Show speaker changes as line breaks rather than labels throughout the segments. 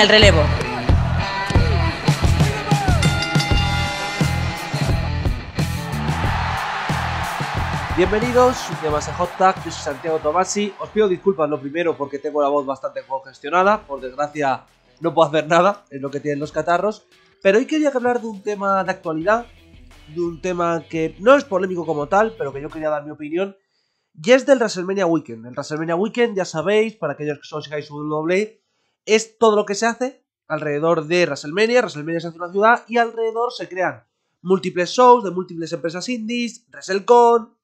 el relevo. Bienvenidos un día más Hot yo soy Santiago Tomasi. Os pido disculpas lo primero porque tengo la voz bastante congestionada, por desgracia no puedo hacer nada, es lo que tienen los catarros. Pero hoy quería hablar de un tema de actualidad, de un tema que no es polémico como tal, pero que yo quería dar mi opinión, y es del WrestleMania Weekend. El WrestleMania Weekend, ya sabéis, para aquellos que solo sigáis WWE, es todo lo que se hace alrededor de WrestleMania. WrestleMania se hace una ciudad y alrededor se crean múltiples shows de múltiples empresas indies, WrestleCon,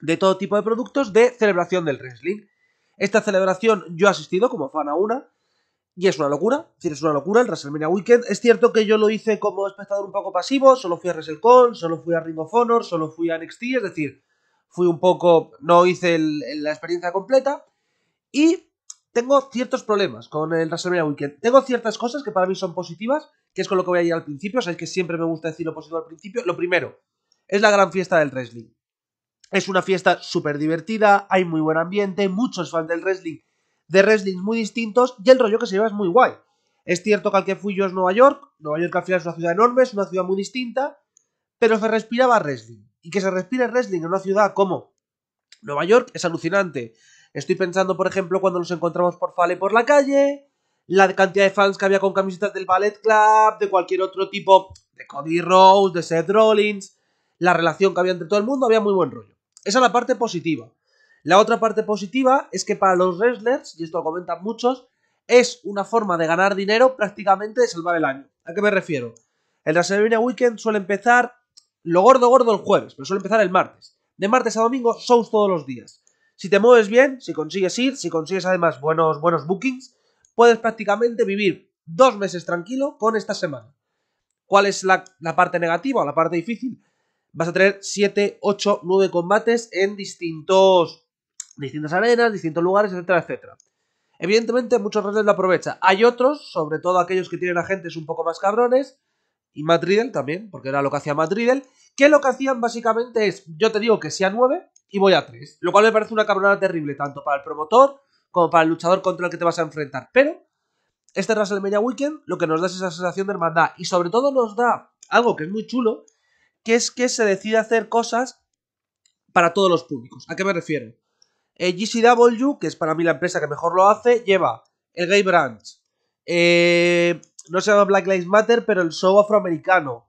de todo tipo de productos de celebración del wrestling. Esta celebración yo he asistido como fan a una y es una locura, es una locura el WrestleMania Weekend. Es cierto que yo lo hice como espectador un poco pasivo, solo fui a WrestleCon, solo fui a Ring of Honor, solo fui a NXT, es decir, fui un poco, no hice la experiencia completa y tengo ciertos problemas con el WrestleMania Weekend. Tengo ciertas cosas que para mí son positivas, que es con lo que voy a ir al principio. Sabéis que siempre me gusta decir lo positivo al principio. Lo primero, es la gran fiesta del wrestling. Es una fiesta súper divertida, hay muy buen ambiente, muchos fans del wrestling, de wrestlings muy distintos, y el rollo que se lleva es muy guay. Es cierto que al que fui yo es Nueva York, Nueva York al final es una ciudad enorme, es una ciudad muy distinta, pero se respiraba wrestling. Y que se respire wrestling en una ciudad como Nueva York es alucinante. Estoy pensando, por ejemplo, cuando nos encontramos por Fale por la calle, la cantidad de fans que había con camisetas del Ballet Club, de cualquier otro tipo, de Cody Rose, de Seth Rollins, la relación que había entre todo el mundo, había muy buen rollo. Esa es la parte positiva. La otra parte positiva es que para los wrestlers, y esto lo comentan muchos, es una forma de ganar dinero prácticamente de salvar el año. ¿A qué me refiero? El WrestleMania Weekend suele empezar lo gordo gordo el jueves, pero suele empezar el martes. De martes a domingo, shows todos los días. Si te mueves bien, si consigues ir, si consigues además buenos, buenos bookings, puedes prácticamente vivir dos meses tranquilo con esta semana. ¿Cuál es la, parte negativa o la parte difícil? Vas a tener 7, 8, 9 combates en distintos, distintas arenas, distintos lugares, etcétera, etcétera. Evidentemente, muchos redes lo aprovechan. Hay otros, sobre todo aquellos que tienen agentes un poco más cabrones, y Madridel también, porque era lo que hacía Matt que lo que hacían básicamente es, yo te digo que sea 9 y voy a 3, lo cual me parece una cabronada terrible, tanto para el promotor como para el luchador contra el que te vas a enfrentar. Pero este WrestleMania Weekend lo que nos da es esa sensación de hermandad y sobre todo nos da algo que es muy chulo, que es que se decide hacer cosas para todos los públicos. ¿A qué me refiero? Eh, GCW, que es para mí la empresa que mejor lo hace, lleva el Gay Branch, eh, no se llama Black Lives Matter, pero el show afroamericano.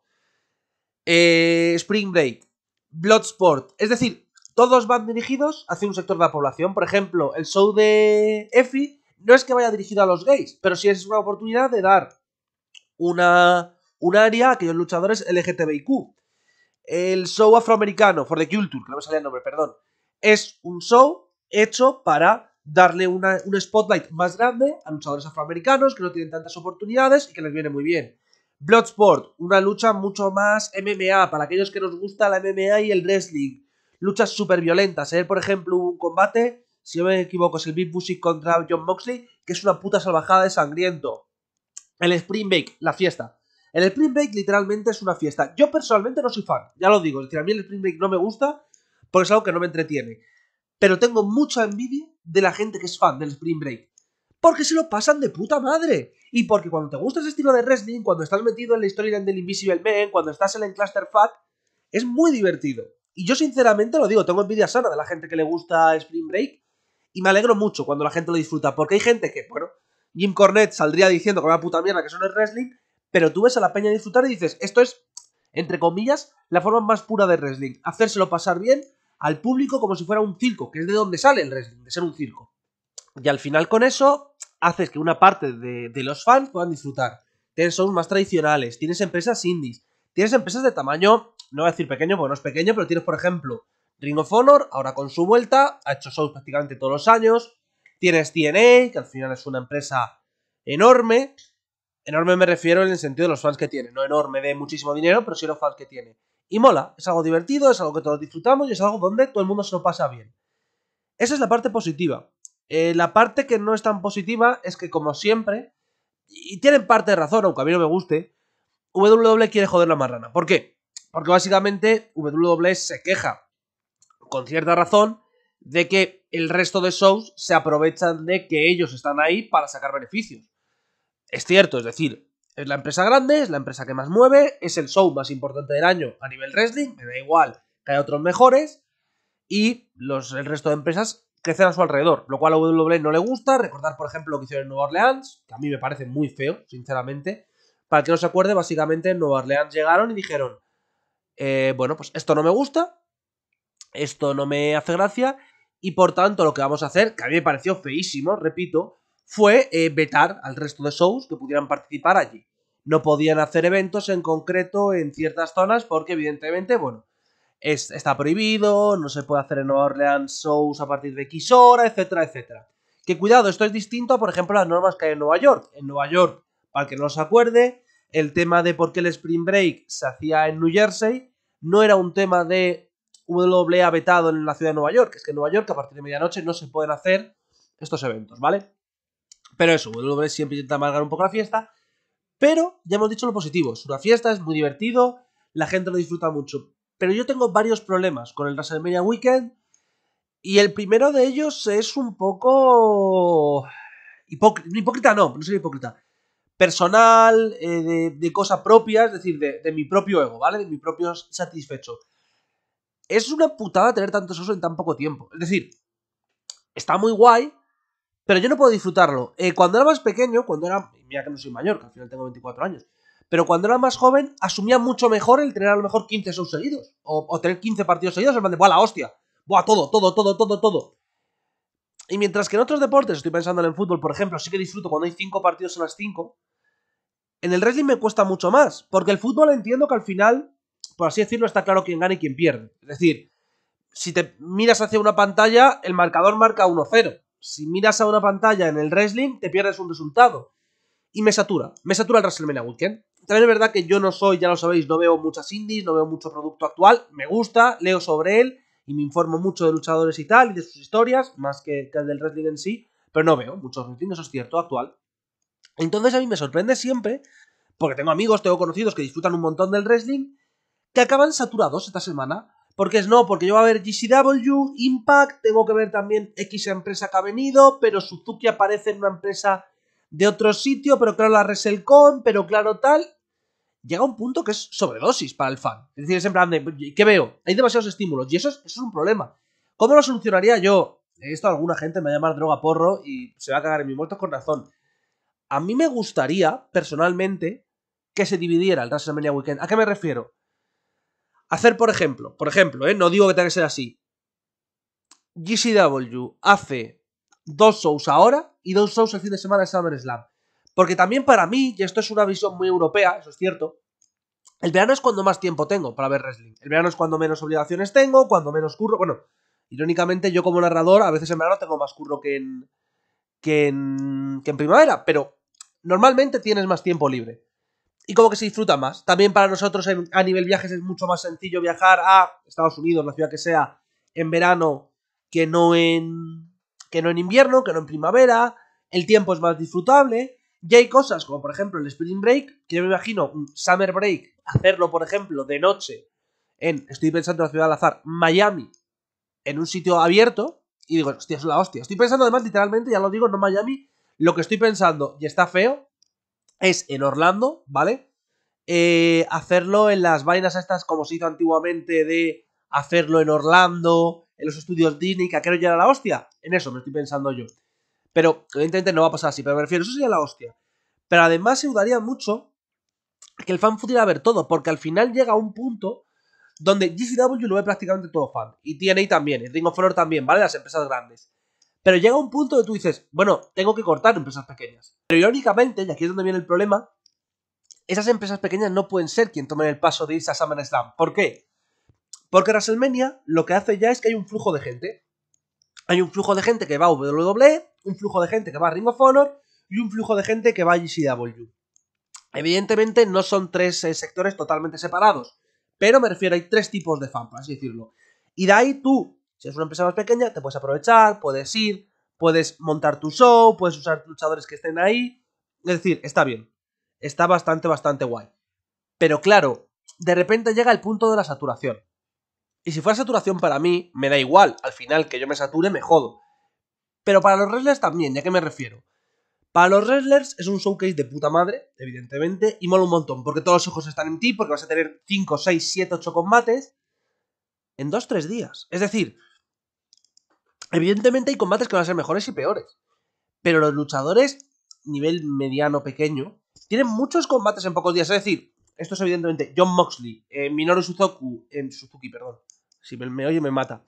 Eh, Spring Break, Bloodsport. Es decir, todos van dirigidos hacia un sector de la población. Por ejemplo, el show de Effie no es que vaya dirigido a los gays, pero sí es una oportunidad de dar una, un área a aquellos luchadores LGTBIQ. El show afroamericano, For the Culture, que no me salía el nombre, perdón, es un show hecho para darle una, un spotlight más grande a luchadores afroamericanos que no tienen tantas oportunidades y que les viene muy bien. Bloodsport, una lucha mucho más MMA, para aquellos que nos gusta la MMA y el wrestling. Luchas súper violentas. Ayer, ¿eh? por ejemplo, un combate, si no me equivoco, es el Big Bushy contra John Moxley, que es una puta salvajada de sangriento. El Spring Break, la fiesta. El Spring Break literalmente es una fiesta. Yo personalmente no soy fan, ya lo digo. decir, a mí el Spring Break no me gusta porque es algo que no me entretiene. Pero tengo mucha envidia de la gente que es fan del Spring Break. Porque se lo pasan de puta madre. Y porque cuando te gusta ese estilo de wrestling, cuando estás metido en la historia del Invisible Man, cuando estás en el Clusterfuck, es muy divertido. Y yo sinceramente lo digo, tengo envidia sana de la gente que le gusta Spring Break. Y me alegro mucho cuando la gente lo disfruta. Porque hay gente que, bueno, Jim Cornette saldría diciendo con una puta mierda que eso no es wrestling. Pero tú ves a la peña disfrutar y dices, esto es, entre comillas, la forma más pura de wrestling. Hacérselo pasar bien al público como si fuera un circo, que es de donde sale el wrestling, de ser un circo. Y al final con eso haces que una parte de, de los fans puedan disfrutar. Tienes shows más tradicionales, tienes empresas indies, tienes empresas de tamaño, no voy a decir pequeño porque no es pequeño, pero tienes por ejemplo Ring of Honor, ahora con su vuelta, ha hecho shows prácticamente todos los años, tienes TNA, que al final es una empresa enorme, enorme me refiero en el sentido de los fans que tiene, no enorme de muchísimo dinero, pero sí los fans que tiene. Y mola, es algo divertido, es algo que todos disfrutamos y es algo donde todo el mundo se lo pasa bien. Esa es la parte positiva. Eh, la parte que no es tan positiva es que, como siempre, y tienen parte de razón, aunque a mí no me guste, W quiere joder la marrana. ¿Por qué? Porque básicamente W se queja, con cierta razón, de que el resto de shows se aprovechan de que ellos están ahí para sacar beneficios. Es cierto, es decir, es la empresa grande, es la empresa que más mueve, es el show más importante del año a nivel wrestling, me da igual que hay otros mejores, y los, el resto de empresas crecen a su alrededor, lo cual a WWE no le gusta. Recordar, por ejemplo, lo que hicieron en Nueva Orleans, que a mí me parece muy feo, sinceramente. Para que no se acuerde, básicamente en Nueva Orleans llegaron y dijeron, eh, bueno, pues esto no me gusta, esto no me hace gracia, y por tanto lo que vamos a hacer, que a mí me pareció feísimo, repito, fue eh, vetar al resto de shows que pudieran participar allí. No podían hacer eventos en concreto en ciertas zonas porque evidentemente, bueno, está prohibido, no se puede hacer en Nueva Orleans shows a partir de X hora, etcétera, etcétera. Que cuidado, esto es distinto a, por ejemplo, las normas que hay en Nueva York. En Nueva York, para que no se acuerde, el tema de por qué el Spring Break se hacía en New Jersey no era un tema de WWE vetado en la ciudad de Nueva York. Es que en Nueva York a partir de medianoche no se pueden hacer estos eventos, ¿vale? Pero eso, W siempre intenta amargar un poco la fiesta. Pero ya hemos dicho lo positivo. Es una fiesta, es muy divertido, la gente lo disfruta mucho. Pero yo tengo varios problemas con el WrestleMania Weekend. Y el primero de ellos es un poco. Hipócrita, no, no soy hipócrita. Personal, eh, de, cosa propia, es decir, de, de mi propio ego, ¿vale? De mi propio satisfecho. Es una putada tener tantos osos en tan poco tiempo. Es decir, está muy guay pero yo no puedo disfrutarlo. Eh, cuando era más pequeño, cuando era. Mira que no soy mayor, que al final tengo 24 años. Pero cuando era más joven, asumía mucho mejor el tener a lo mejor 15 shows seguidos. O, tener 15 partidos seguidos, en plan de, ¡buah, la hostia! ¡buah, todo, todo, todo, todo, todo! Y mientras que en otros deportes, estoy pensando en el fútbol, por ejemplo, sí que disfruto cuando hay 5 partidos en las 5. En el wrestling me cuesta mucho más. Porque el fútbol entiendo que al final, por así decirlo, está claro quién gana y quién pierde. Es decir, si te miras hacia una pantalla, el marcador marca 1-0 si miras a una pantalla en el wrestling, te pierdes un resultado. Y me satura, me satura el WrestleMania Weekend. También es verdad que yo no soy, ya lo sabéis, no veo muchas indies, no veo mucho producto actual, me gusta, leo sobre él y me informo mucho de luchadores y tal, y de sus historias, más que, el del wrestling en sí, pero no veo muchos wrestling, eso es cierto, actual. Entonces a mí me sorprende siempre, porque tengo amigos, tengo conocidos que disfrutan un montón del wrestling, que acaban saturados esta semana porque es no, porque yo voy a ver GCW, Impact, tengo que ver también X empresa que ha venido, pero Suzuki aparece en una empresa de otro sitio, pero claro la Reselcon, pero claro tal. Llega un punto que es sobredosis para el fan. Es decir, es en ¿qué veo? Hay demasiados estímulos y eso es, un problema. ¿Cómo lo solucionaría yo? Esto alguna gente me va a llamar droga porro y se va a cagar en mi muerto con razón. A mí me gustaría, personalmente, que se dividiera el WrestleMania Weekend. ¿A qué me refiero? Hacer, por ejemplo, por ejemplo, ¿eh? no digo que tenga que ser así. GCW hace dos shows ahora y dos shows el fin de semana de SummerSlam. Porque también para mí, y esto es una visión muy europea, eso es cierto, el verano es cuando más tiempo tengo para ver wrestling. El verano es cuando menos obligaciones tengo, cuando menos curro. Bueno, irónicamente yo como narrador a veces en verano tengo más curro que en, que en primavera, pero normalmente tienes más tiempo libre y como que se disfruta más. También para nosotros a nivel viajes es mucho más sencillo viajar a Estados Unidos, la ciudad que sea, en verano que no en, que no en invierno, que no en primavera. El tiempo es más disfrutable. Y hay cosas como, por ejemplo, el Spring Break, que yo me imagino un Summer Break, hacerlo, por ejemplo, de noche en, estoy pensando en la ciudad al azar, Miami, en un sitio abierto, y digo, hostia, es la hostia. Estoy pensando además, literalmente, ya lo digo, no Miami, lo que estoy pensando, y está feo, es en Orlando, ¿vale? Eh, hacerlo en las vainas estas como se hizo antiguamente de hacerlo en Orlando, en los estudios Disney, que aquello ya a la hostia. En eso me estoy pensando yo. Pero evidentemente no va a pasar así, pero me refiero, eso sería la hostia. Pero además se dudaría mucho que el fan pudiera ver todo, porque al final llega un punto donde GCW lo ve prácticamente todo fan. Y TNA también, el Ring of también, ¿vale? Las empresas grandes. Pero llega un punto de tú dices, bueno, tengo que cortar empresas pequeñas. Pero irónicamente, y aquí es donde viene el problema, esas empresas pequeñas no pueden ser quien tomen el paso de irse a SummerSlam. ¿Por qué? Porque WrestleMania lo que hace ya es que hay un flujo de gente. Hay un flujo de gente que va a WWE, un flujo de gente que va a Ring of Honor y un flujo de gente que va a GCW. Evidentemente no son tres eh, sectores totalmente separados, pero me refiero, hay tres tipos de fan, por decirlo. Y de ahí tú si es una empresa más pequeña, te puedes aprovechar, puedes ir, puedes montar tu show, puedes usar luchadores que estén ahí. Es decir, está bien. Está bastante, bastante guay. Pero claro, de repente llega el punto de la saturación. Y si fuera saturación para mí, me da igual. Al final, que yo me sature, me jodo. Pero para los wrestlers también, ¿ya qué me refiero? Para los wrestlers es un showcase de puta madre, evidentemente, y mola un montón, porque todos los ojos están en ti, porque vas a tener 5, 6, 7, 8 combates en 2-3 días. Es decir, Evidentemente hay combates que van a ser mejores y peores. Pero los luchadores, nivel mediano, pequeño, tienen muchos combates en pocos días. Es decir, esto es evidentemente John Moxley, eh, Minoru Suzuki, eh, Suzuki, perdón. Si me, oye me mata.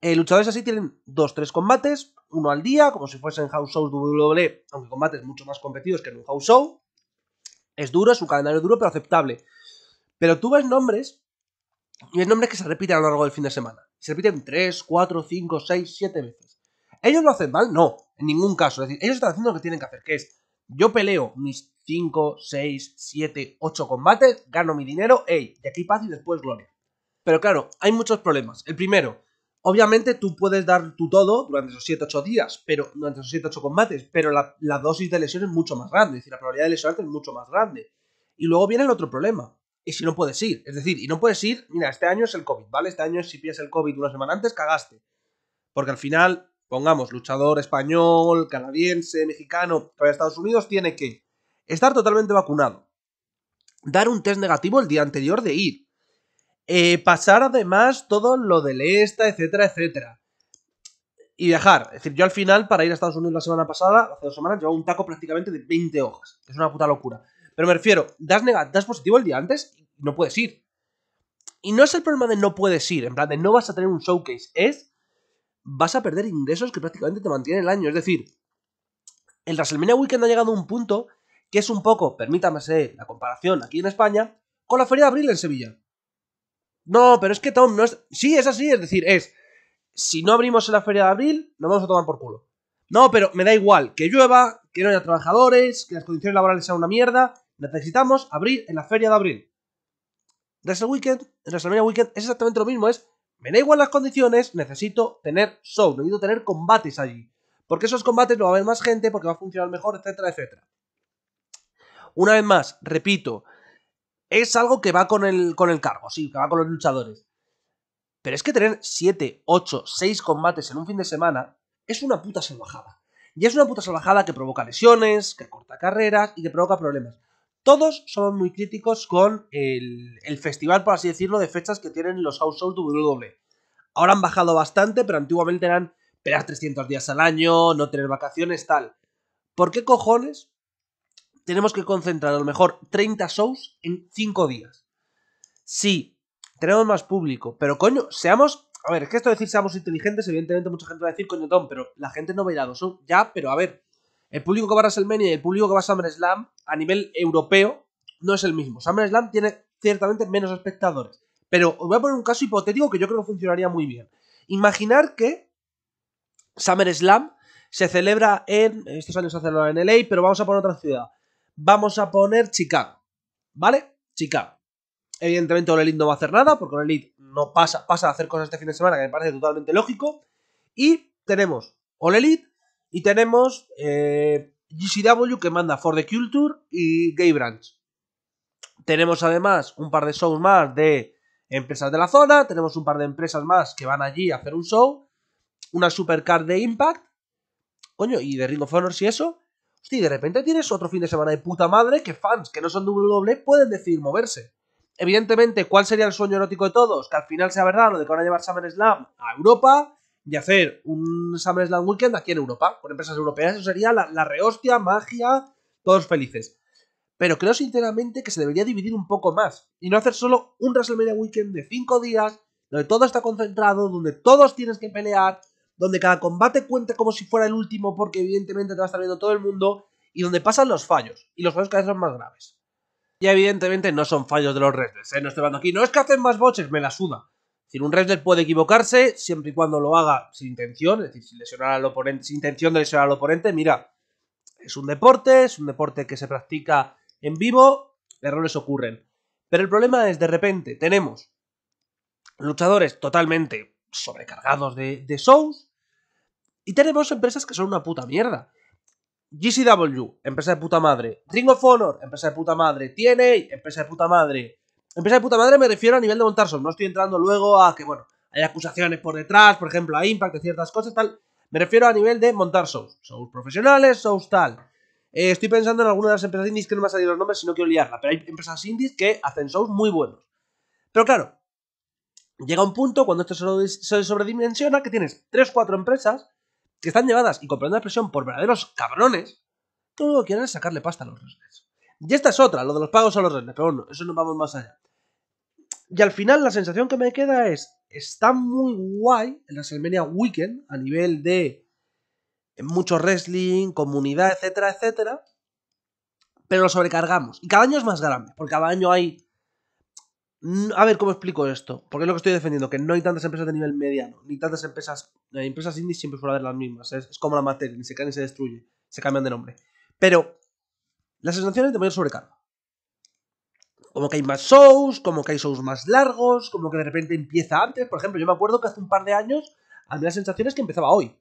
Eh, luchadores así tienen dos, tres combates, uno al día, como si fuesen House Shows WWE, aunque combates mucho más competidos que en un House Show. Es duro, es un calendario duro, pero aceptable. Pero tú ves nombres, y ves nombres que se repiten a lo largo del fin de semana se repiten 3, 4, 5, 6, 7 veces. ¿Ellos lo hacen mal? No, en ningún caso. Es decir, ellos están haciendo lo que tienen que hacer, que es, yo peleo mis 5, 6, 7, 8 combates, gano mi dinero, ey, de aquí paz y después gloria. Pero claro, hay muchos problemas. El primero, obviamente tú puedes dar tu todo durante esos 7-8 días, pero durante esos 7-8 combates, pero la, la, dosis de lesión es mucho más grande, es decir, la probabilidad de lesionarte es mucho más grande. Y luego viene el otro problema, y si no puedes ir. Es decir, y no puedes ir, mira, este año es el COVID, ¿vale? Este año si pies el COVID una semana antes, cagaste. Porque al final, pongamos, luchador español, canadiense, mexicano, que vaya a Estados Unidos, tiene que estar totalmente vacunado. Dar un test negativo el día anterior de ir. Eh, pasar además todo lo del ESTA, etcétera, etcétera. Y viajar. Es decir, yo al final, para ir a Estados Unidos la semana pasada, hace dos semanas, llevaba un taco prácticamente de 20 hojas. Es una puta locura. Pero me refiero, das, das positivo el día antes y no puedes ir. Y no es el problema de no puedes ir, en plan de no vas a tener un showcase, es vas a perder ingresos que prácticamente te mantienen el año. Es decir, el WrestleMania Weekend ha llegado a un punto que es un poco, permítame la comparación aquí en España, con la Feria de Abril en Sevilla. No, pero es que Tom no es... Sí, es así, es decir, es... Si no abrimos la Feria de Abril, nos vamos a tomar por culo. No, pero me da igual, que llueva, que no haya trabajadores, que las condiciones laborales sean una mierda, necesitamos abrir en la feria de abril. el Weekend, WrestleMania Weekend es exactamente lo mismo, es me da igual las condiciones, necesito tener show, necesito tener combates allí. Porque esos combates no va a haber más gente, porque va a funcionar mejor, etcétera, etcétera. Una vez más, repito, es algo que va con el, con el cargo, sí, que va con los luchadores. Pero es que tener 7, 8, 6 combates en un fin de semana es una puta salvajada. Y es una puta salvajada que provoca lesiones, que corta carreras y que provoca problemas. Todos somos muy críticos con el, festival, por así decirlo, de fechas que tienen los House Shows WWE. Ahora han bajado bastante, pero antiguamente eran esperar 300 días al año, no tener vacaciones, tal. ¿Por qué cojones tenemos que concentrar a lo mejor 30 shows en 5 días? Sí, tenemos más público, pero coño, seamos... A ver, es que esto de decir seamos inteligentes, evidentemente mucha gente va a decir, coño, Tom, pero la gente no va a ir shows. Ya, pero a ver, el público que va a WrestleMania y el público que va a SummerSlam a nivel europeo no es el mismo. SummerSlam tiene ciertamente menos espectadores. Pero os voy a poner un caso hipotético que yo creo que funcionaría muy bien. Imaginar que SummerSlam se celebra en. Estos años se celebra en LA, pero vamos a poner otra ciudad. Vamos a poner Chicago. ¿Vale? Chicago. Evidentemente, Ole no va a hacer nada, porque Ole no pasa, pasa a hacer cosas este fin de semana, que me parece totalmente lógico. Y tenemos Ole y tenemos eh, GCW que manda For the Culture y Gay Branch. Tenemos además un par de shows más de empresas de la zona. Tenemos un par de empresas más que van allí a hacer un show. Una supercar de Impact. Coño, y de Ring of Honor y eso. Hostia, y de repente tienes otro fin de semana de puta madre que fans que no son WWE pueden decidir moverse. Evidentemente, ¿cuál sería el sueño erótico de todos? Que al final sea verdad lo de que van a llevar SummerSlam a Europa, de hacer un SummerSlam Weekend aquí en Europa, con empresas europeas. Eso sería la, rehostia, magia, todos felices. Pero creo sinceramente que se debería dividir un poco más y no hacer solo un WrestleMania Weekend de 5 días, donde todo está concentrado, donde todos tienes que pelear, donde cada combate cuenta como si fuera el último, porque evidentemente te va a estar viendo todo el mundo, y donde pasan los fallos, y los fallos cada vez son más graves. Y evidentemente no son fallos de los wrestlers, ¿eh? no estoy hablando aquí, no es que hacen más boches, me la suda un wrestler puede equivocarse siempre y cuando lo haga sin intención, es decir, sin lesionar al oponente, sin intención de lesionar al oponente. Mira, es un deporte, es un deporte que se practica en vivo, errores ocurren. Pero el problema es, de repente, tenemos luchadores totalmente sobrecargados de, de shows y tenemos empresas que son una puta mierda. GCW, empresa de puta madre. Ring of Honor, empresa de puta madre. TNA, empresa de puta madre. Empresa de puta madre me refiero a nivel de montar shows. No estoy entrando luego a que, bueno, hay acusaciones por detrás, por ejemplo, a Impact, ciertas cosas, tal. Me refiero a nivel de montar shows. Shows profesionales, shows tal. Eh, estoy pensando en alguna de las empresas indies que no me han salido los nombres, no quiero liarla. Pero hay empresas indies que hacen shows muy buenos. Pero claro, llega un punto cuando esto se sobredimensiona que tienes 3-4 empresas que están llevadas, y comprando la expresión, por verdaderos cabrones, que lo quieren sacarle pasta a los restos. Y esta es otra, lo de los pagos a los renes, pero bueno, eso no vamos más allá. Y al final la sensación que me queda es, está muy guay en WrestleMania Weekend a nivel de eh, mucho wrestling, comunidad, etcétera, etcétera, pero lo sobrecargamos. Y cada año es más grande, porque cada año hay... A ver cómo explico esto, porque es lo que estoy defendiendo, que no hay tantas empresas de nivel mediano, ni tantas empresas... Eh, empresas indie siempre suelen haber las mismas, es, como la materia, ni se cae ni se destruye, se cambian de nombre. Pero las sensaciones de mayor sobrecarga. Como que hay más shows, como que hay shows más largos, como que de repente empieza antes. Por ejemplo, yo me acuerdo que hace un par de años a mí las sensaciones que empezaba hoy,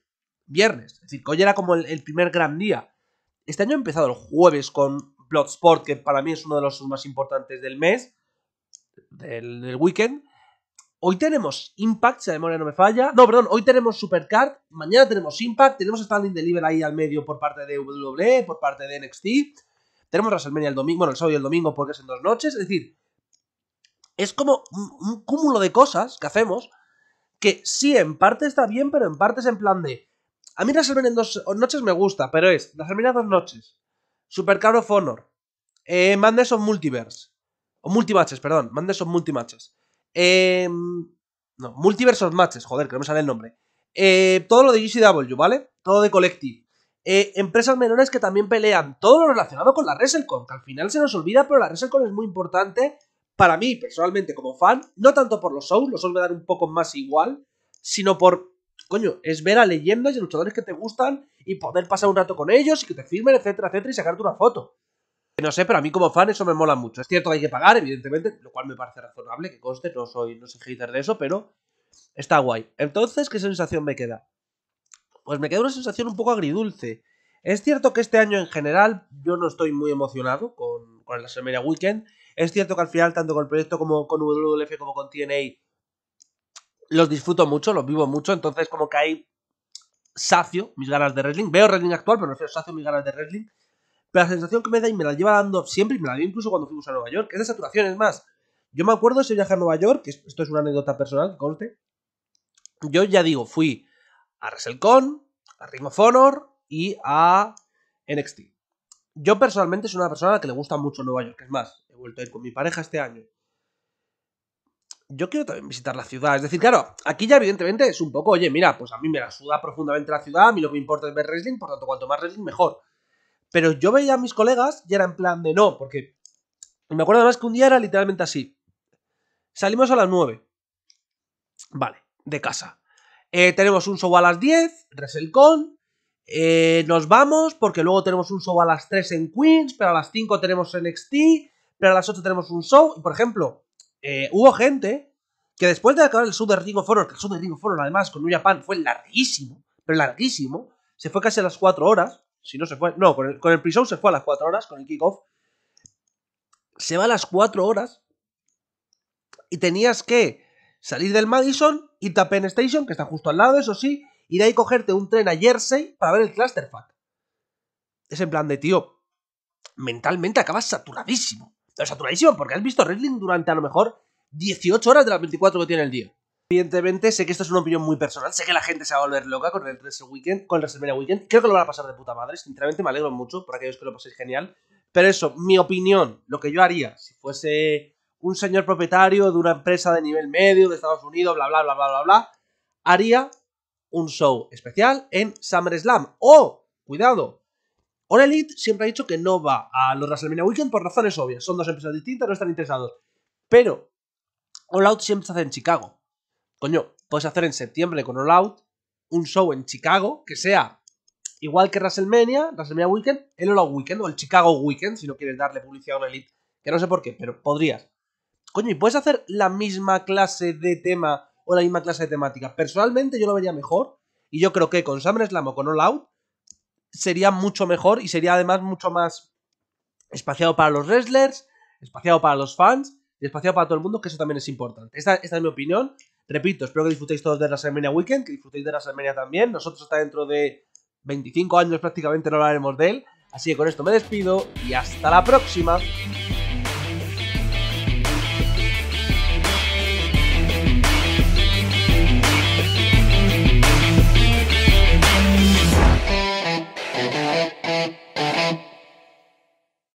viernes. Es decir, que hoy era como el, primer gran día. Este año he empezado el jueves con Bloodsport, que para mí es uno de los más importantes del mes, del, weekend. Hoy tenemos Impact, si la memoria no me falla. No, perdón, hoy tenemos Supercard, mañana tenemos Impact, tenemos Standing Deliver ahí al medio por parte de WWE, por parte de NXT. Tenemos WrestleMania el domingo, bueno, el sábado y el domingo porque es en dos noches. Es decir, es como un, cúmulo de cosas que hacemos que sí, en parte está bien, pero en parte es en plan de... A mí WrestleMania en dos noches me gusta, pero es WrestleMania dos noches, Super of Honor, eh, of Multiverse, o Multimatches, perdón, mandes of Multimatches. Em, no, Multiverse of Matches, joder, que no me sale el nombre. Eh, todo lo de GCW, e ¿vale? Todo de Collective. Eh, empresas menores que también pelean. Todo lo relacionado con la WrestleCon, que al final se nos olvida, pero la WrestleCon es muy importante para mí, personalmente, como fan. No tanto por los shows, los shows me dan un poco más igual, sino por, coño, es ver a leyendas y luchadores que te gustan y poder pasar un rato con ellos y que te firmen, etcétera, etcétera, y sacarte una foto. No sé, pero a mí como fan eso me mola mucho. Es cierto que hay que pagar, evidentemente, lo cual me parece razonable, que conste, no soy, no soy hater de eso, pero está guay. Entonces, ¿qué sensación me queda? pues me queda una sensación un poco agridulce. Es cierto que este año en general yo no estoy muy emocionado con, con la WrestleMania Weekend. Es cierto que al final, tanto con el proyecto como con WWF como con TNA, los disfruto mucho, los vivo mucho, entonces como que hay sacio mis ganas de wrestling. Veo wrestling actual, pero refiero sacio mis ganas de wrestling. Pero la sensación que me da y me la lleva dando siempre, y me la dio incluso cuando fuimos a Nueva York, es de saturación, es más. Yo me acuerdo ese viaje a Nueva York, que esto es una anécdota personal que conste. Yo ya digo, fui a WrestleCon, a Ring of Honor y a NXT. Yo personalmente soy una persona que le gusta mucho Nueva York, es más, he vuelto a ir con mi pareja este año. Yo quiero también visitar la ciudad, es decir, claro, aquí ya evidentemente es un poco, oye, mira, pues a mí me la suda profundamente la ciudad, a mí lo que me importa es ver wrestling, por tanto, cuanto más wrestling, mejor. Pero yo veía a mis colegas y era en plan de no, porque me acuerdo además que un día era literalmente así. Salimos a las 9. Vale, de casa. Eh, tenemos un show a las 10, Reselcon Eh, nos vamos porque luego tenemos un show a las 3 en Queens, pero a las 5 tenemos en NXT, pero a las 8 tenemos un show. Y por ejemplo, eh, hubo gente que después de acabar el show de Rico Foro, que el show de además con New pan fue larguísimo, pero larguísimo, se fue casi a las 4 horas. Si no se fue, no, con el, con pre-show se fue a las 4 horas, con el kickoff. Se va a las 4 horas y tenías que salir del Madison, y a Penn Station, que está justo al lado, eso sí, y de ahí cogerte un tren a Jersey para ver el Clusterfuck. Es en plan de, tío, mentalmente acabas saturadísimo. Pero saturadísimo porque has visto wrestling durante a lo mejor 18 horas de las 24 que tiene el día. Evidentemente, sé que esto es una opinión muy personal, sé que la gente se va a volver loca con el Weekend, con el WrestleMania Weekend. Creo que lo van a pasar de puta madre, sinceramente me alegro mucho por aquellos que lo paséis genial. Pero eso, mi opinión, lo que yo haría si fuese un señor propietario de una empresa de nivel medio de Estados Unidos, bla, bla, bla, bla, bla, bla, haría un show especial en SummerSlam. ¡Oh! cuidado, All Elite siempre ha dicho que no va a los WrestleMania Weekend por razones obvias. Son dos empresas distintas, no están interesados. Pero All Out siempre se hace en Chicago. Coño, puedes hacer en septiembre con All Out un show en Chicago que sea igual que WrestleMania, WrestleMania Weekend, el All Out Weekend o el Chicago Weekend, si no quieres darle publicidad a All Elite. Que no sé por qué, pero podrías. Coño, ¿y puedes hacer la misma clase de tema o la misma clase de temática? Personalmente yo lo vería mejor. Y yo creo que con Slam o con All Out sería mucho mejor y sería además mucho más espaciado para los wrestlers, espaciado para los fans y espaciado para todo el mundo, que eso también es importante. Esta, es mi opinión. Repito, espero que disfrutéis todos de la Weekend, que disfrutéis de la también. Nosotros hasta dentro de 25 años prácticamente no hablaremos de él. Así que con esto me despido y hasta la próxima.